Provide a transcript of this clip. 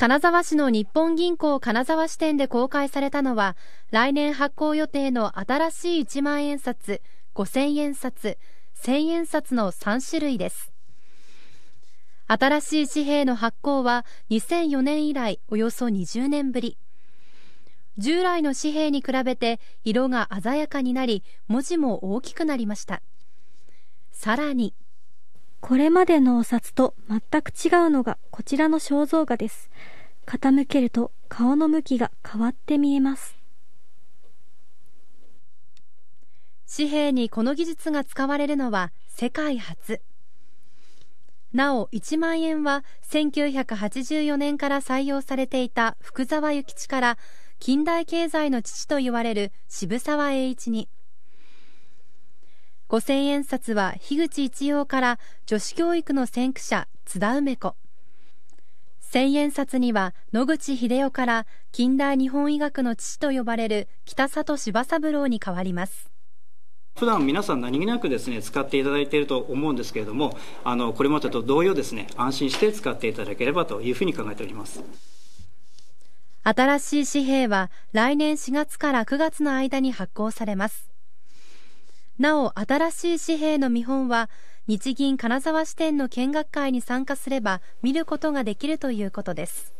金沢市の日本銀行金沢支店で公開されたのは、来年発行予定の新しい1万円札、5000円札、1000円札の3種類です。新しい紙幣の発行は2004年以来およそ20年ぶり。従来の紙幣に比べて色が鮮やかになり、文字も大きくなりました。さらに、これまでのお札と全く違うのがこちらの肖像画です。傾けると顔の向きが変わって見えます。紙幣にこの技術が使われるのは世界初。なお、1万円は1984年から採用されていた福沢諭吉から近代経済の父と言われる渋沢栄一に、五千円札は樋口一葉から女子教育の先駆者津田梅子千円札には野口英世から近代日本医学の父と呼ばれる北里柴三郎に変わります普段皆さん何気なくですね使っていただいていると思うんですけれどもあのこれまでと同様ですね安心して使っていただければというふうに考えております新しい紙幣は来年4月から9月の間に発行されますなお新しい紙幣の見本は日銀金沢支店の見学会に参加すれば見ることができるということです。